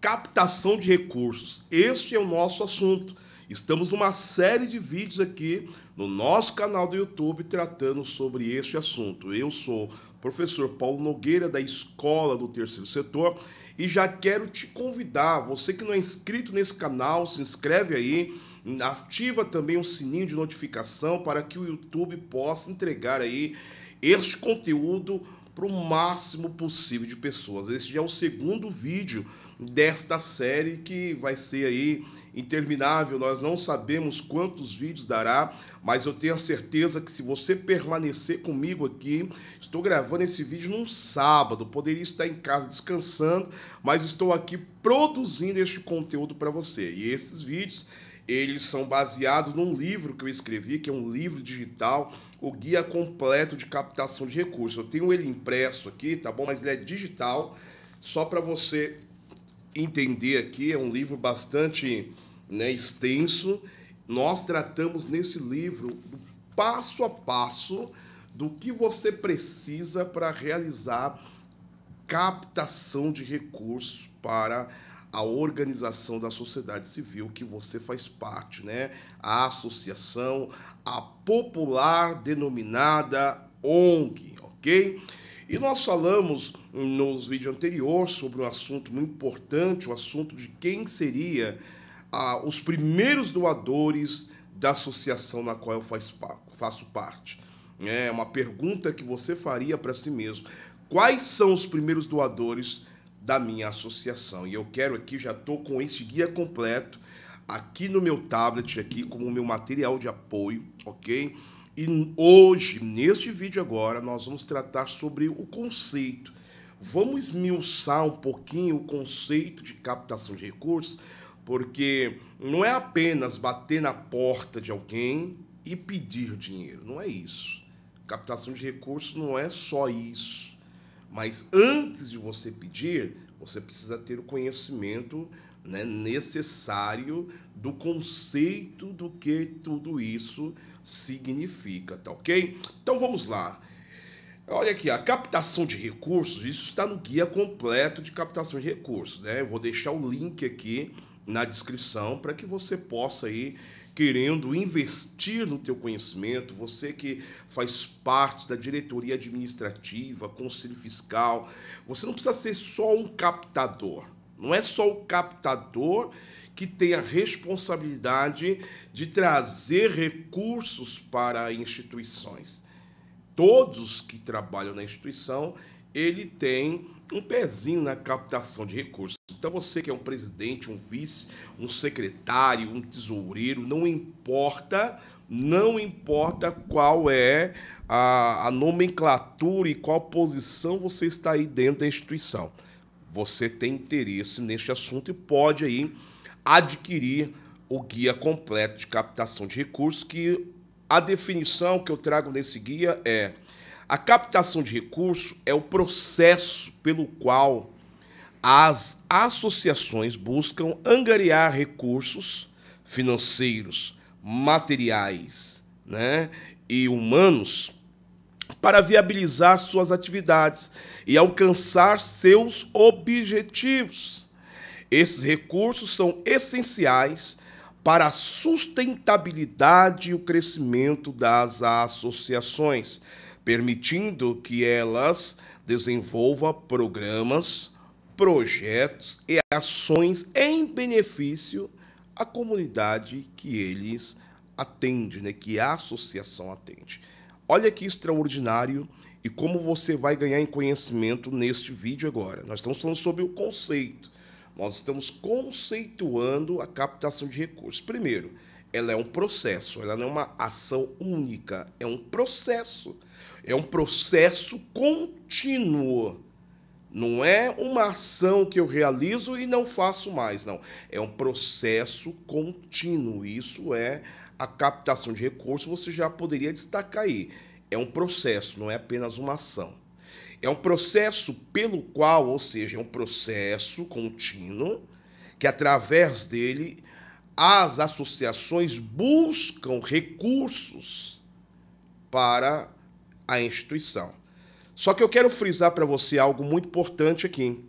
captação de recursos. Este é o nosso assunto. Estamos numa série de vídeos aqui no nosso canal do YouTube tratando sobre este assunto. Eu sou o professor Paulo Nogueira da Escola do Terceiro Setor e já quero te convidar, você que não é inscrito nesse canal, se inscreve aí, ativa também o sininho de notificação para que o YouTube possa entregar aí este conteúdo para o máximo possível de pessoas. Esse já é o segundo vídeo desta série que vai ser aí interminável. Nós não sabemos quantos vídeos dará, mas eu tenho a certeza que se você permanecer comigo aqui, estou gravando esse vídeo num sábado, poderia estar em casa descansando, mas estou aqui produzindo este conteúdo para você. E esses vídeos, eles são baseados num livro que eu escrevi, que é um livro digital o guia completo de captação de recursos. Eu tenho ele impresso aqui, tá bom? Mas ele é digital, só para você entender aqui. É um livro bastante né, extenso. Nós tratamos nesse livro passo a passo do que você precisa para realizar captação de recursos para a organização da sociedade civil que você faz parte, né? A associação, a popular denominada ONG, ok? E nós falamos nos vídeos anteriores sobre um assunto muito importante, o um assunto de quem seria ah, os primeiros doadores da associação na qual eu faço parte. É uma pergunta que você faria para si mesmo. Quais são os primeiros doadores da minha associação. E eu quero aqui, já estou com esse guia completo aqui no meu tablet, aqui como meu material de apoio, ok? E hoje, neste vídeo agora, nós vamos tratar sobre o conceito. Vamos esmiuçar um pouquinho o conceito de captação de recursos, porque não é apenas bater na porta de alguém e pedir dinheiro, não é isso. Captação de recursos não é só isso mas antes de você pedir, você precisa ter o conhecimento né, necessário do conceito do que tudo isso significa, tá ok? Então vamos lá. Olha aqui, a captação de recursos, isso está no guia completo de captação de recursos, né? Eu vou deixar o link aqui na descrição para que você possa aí querendo investir no teu conhecimento, você que faz parte da diretoria administrativa, conselho fiscal, você não precisa ser só um captador. Não é só o captador que tem a responsabilidade de trazer recursos para instituições. Todos que trabalham na instituição, ele tem um pezinho na captação de recursos. Então você que é um presidente, um vice, um secretário, um tesoureiro, não importa, não importa qual é a, a nomenclatura e qual posição você está aí dentro da instituição. Você tem interesse neste assunto e pode aí adquirir o guia completo de captação de recursos que a definição que eu trago nesse guia é a captação de recurso é o processo pelo qual as associações buscam angariar recursos financeiros, materiais né, e humanos para viabilizar suas atividades e alcançar seus objetivos. Esses recursos são essenciais para a sustentabilidade e o crescimento das associações permitindo que elas desenvolvam programas, projetos e ações em benefício à comunidade que eles atendem, né, que a associação atende. Olha que extraordinário e como você vai ganhar em conhecimento neste vídeo agora. Nós estamos falando sobre o conceito. Nós estamos conceituando a captação de recursos. Primeiro, ela é um processo, ela não é uma ação única, é um processo. É um processo contínuo. Não é uma ação que eu realizo e não faço mais, não. É um processo contínuo. Isso é a captação de recursos, você já poderia destacar aí. É um processo, não é apenas uma ação. É um processo pelo qual, ou seja, é um processo contínuo que através dele as associações buscam recursos para a instituição. Só que eu quero frisar para você algo muito importante aqui.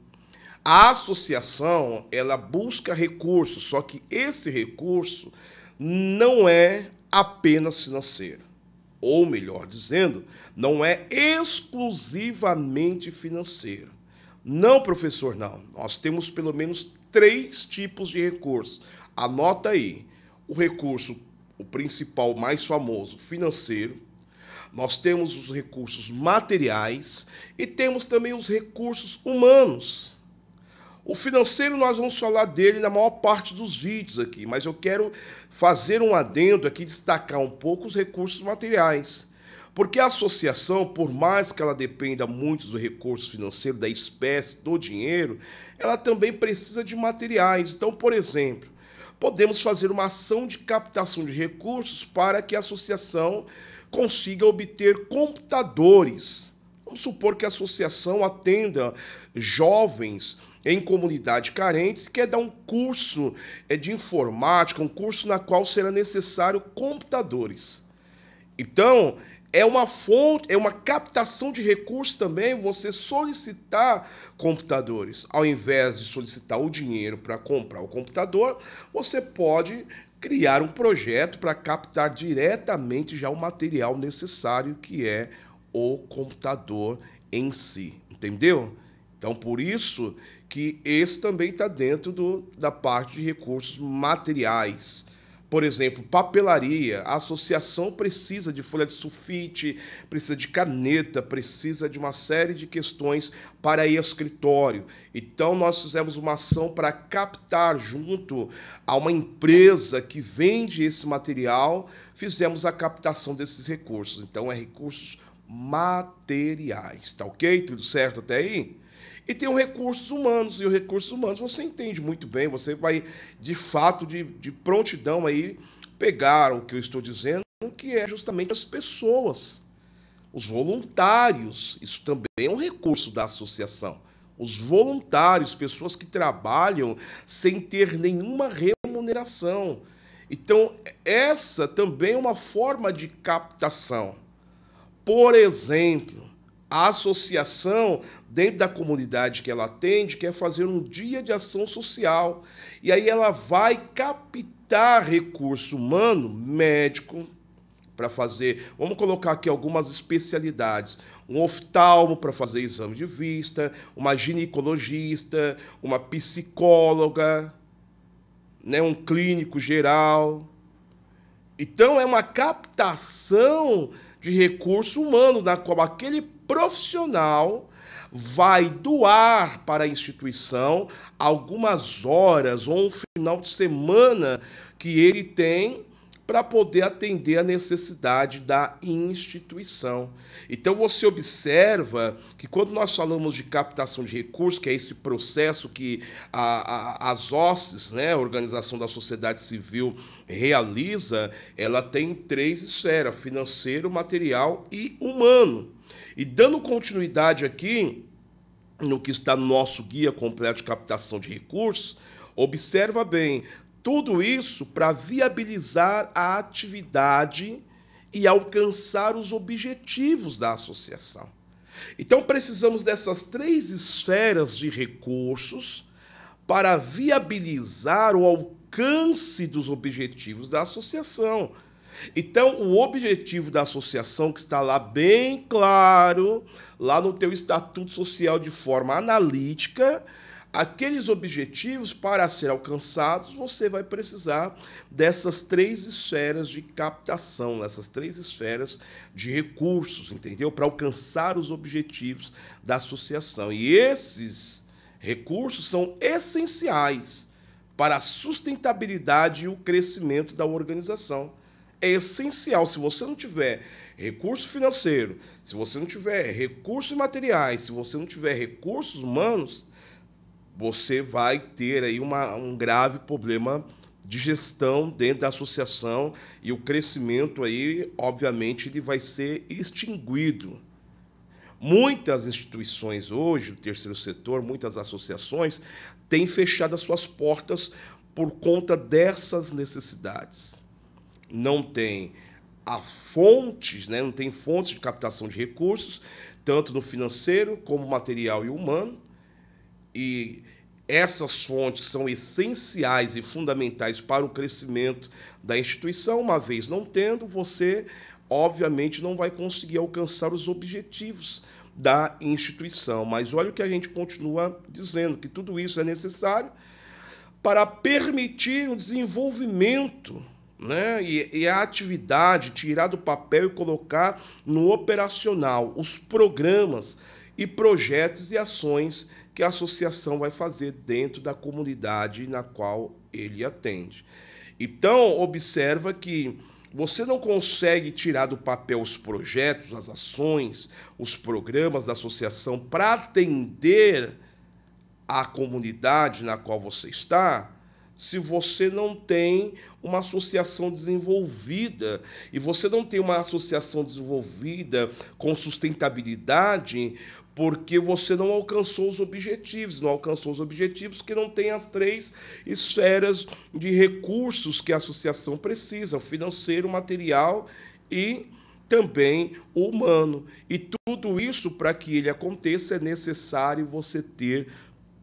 A associação, ela busca recursos, só que esse recurso não é apenas financeiro. Ou melhor dizendo, não é exclusivamente financeiro. Não, professor, não. Nós temos pelo menos três tipos de recursos. Anota aí. O recurso, o principal, mais famoso, financeiro. Nós temos os recursos materiais e temos também os recursos humanos. O financeiro nós vamos falar dele na maior parte dos vídeos aqui, mas eu quero fazer um adendo aqui, destacar um pouco os recursos materiais. Porque a associação, por mais que ela dependa muito do recurso financeiro, da espécie, do dinheiro, ela também precisa de materiais. Então, por exemplo, podemos fazer uma ação de captação de recursos para que a associação consiga obter computadores. Vamos supor que a associação atenda jovens em comunidade carentes quer dar um curso é, de informática, um curso na qual será necessário computadores. Então, é uma fonte, é uma captação de recursos também você solicitar computadores. Ao invés de solicitar o dinheiro para comprar o computador, você pode criar um projeto para captar diretamente já o material necessário que é o computador em si, entendeu? Então, por isso que esse também está dentro do, da parte de recursos materiais. Por exemplo, papelaria. A associação precisa de folha de sulfite, precisa de caneta, precisa de uma série de questões para ir ao escritório. Então, nós fizemos uma ação para captar junto a uma empresa que vende esse material, fizemos a captação desses recursos. Então, é recursos materiais, tá ok? Tudo certo até aí? E tem os recursos humanos, e os recursos humanos você entende muito bem, você vai, de fato, de, de prontidão aí, pegar o que eu estou dizendo, que é justamente as pessoas, os voluntários. Isso também é um recurso da associação. Os voluntários, pessoas que trabalham sem ter nenhuma remuneração. Então, essa também é uma forma de captação. Por exemplo, a associação, dentro da comunidade que ela atende, quer é fazer um dia de ação social. E aí ela vai captar recurso humano, médico, para fazer. Vamos colocar aqui algumas especialidades: um oftalmo para fazer exame de vista, uma ginecologista, uma psicóloga, né, um clínico geral. Então é uma captação de recurso humano, na qual aquele profissional vai doar para a instituição algumas horas ou um final de semana que ele tem para poder atender a necessidade da instituição. Então você observa que quando nós falamos de captação de recursos, que é esse processo que a, a, as OSCEs, né, a Organização da Sociedade Civil, realiza, ela tem três esferas: financeiro, material e humano. E dando continuidade aqui no que está no nosso guia completo de captação de recursos, Observa bem, tudo isso para viabilizar a atividade e alcançar os objetivos da associação. Então, precisamos dessas três esferas de recursos para viabilizar o alcance dos objetivos da associação. Então, o objetivo da associação, que está lá bem claro, lá no teu estatuto social de forma analítica, aqueles objetivos, para ser alcançados, você vai precisar dessas três esferas de captação, dessas três esferas de recursos, entendeu? Para alcançar os objetivos da associação. E esses recursos são essenciais para a sustentabilidade e o crescimento da organização é essencial. Se você não tiver recurso financeiro, se você não tiver recursos materiais, se você não tiver recursos humanos, você vai ter aí uma, um grave problema de gestão dentro da associação e o crescimento aí, obviamente, ele vai ser extinguido. Muitas instituições hoje, o terceiro setor, muitas associações, têm fechado as suas portas por conta dessas necessidades. Não tem a fontes, né? não tem fontes de captação de recursos, tanto no financeiro como material e humano e essas fontes são essenciais e fundamentais para o crescimento da instituição. Uma vez não tendo, você obviamente não vai conseguir alcançar os objetivos da instituição. Mas olha o que a gente continua dizendo, que tudo isso é necessário para permitir o desenvolvimento né? E, e, a atividade, tirar do papel e colocar no operacional os programas e projetos e ações que a associação vai fazer dentro da comunidade na qual ele atende. Então, observa que você não consegue tirar do papel os projetos, as ações, os programas da associação para atender a comunidade na qual você está se você não tem uma associação desenvolvida e você não tem uma associação desenvolvida com sustentabilidade, porque você não alcançou os objetivos, não alcançou os objetivos que não tem as três esferas de recursos que a associação precisa: o financeiro, o material e também o humano. E tudo isso para que ele aconteça é necessário você ter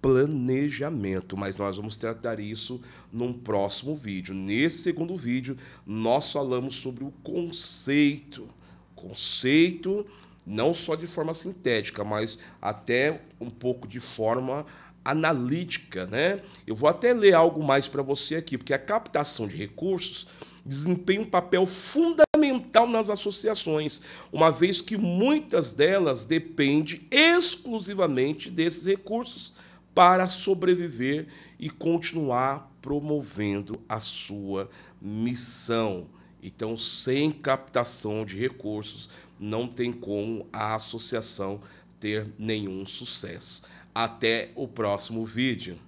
planejamento, mas nós vamos tratar isso num próximo vídeo. Nesse segundo vídeo, nós falamos sobre o conceito. Conceito não só de forma sintética, mas até um pouco de forma analítica, né? Eu vou até ler algo mais para você aqui, porque a captação de recursos desempenha um papel fundamental nas associações, uma vez que muitas delas dependem exclusivamente desses recursos para sobreviver e continuar promovendo a sua missão. Então, sem captação de recursos, não tem como a associação ter nenhum sucesso. Até o próximo vídeo.